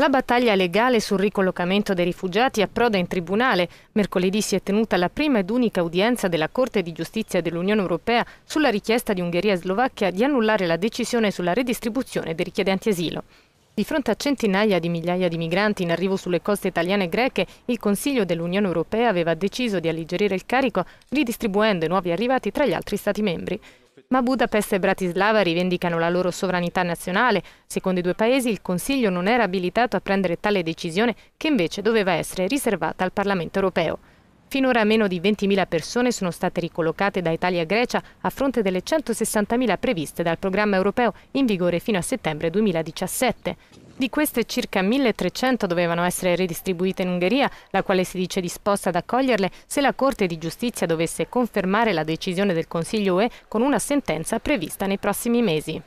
La battaglia legale sul ricollocamento dei rifugiati approda in tribunale. Mercoledì si è tenuta la prima ed unica udienza della Corte di Giustizia dell'Unione Europea sulla richiesta di Ungheria e Slovacchia di annullare la decisione sulla redistribuzione dei richiedenti asilo. Di fronte a centinaia di migliaia di migranti in arrivo sulle coste italiane e greche, il Consiglio dell'Unione Europea aveva deciso di alleggerire il carico ridistribuendo i nuovi arrivati tra gli altri Stati membri. Ma Budapest e Bratislava rivendicano la loro sovranità nazionale. Secondo i due paesi il Consiglio non era abilitato a prendere tale decisione che invece doveva essere riservata al Parlamento europeo. Finora meno di 20.000 persone sono state ricollocate da Italia a Grecia a fronte delle 160.000 previste dal programma europeo in vigore fino a settembre 2017. Di queste circa 1300 dovevano essere redistribuite in Ungheria, la quale si dice disposta ad accoglierle se la Corte di giustizia dovesse confermare la decisione del Consiglio UE con una sentenza prevista nei prossimi mesi.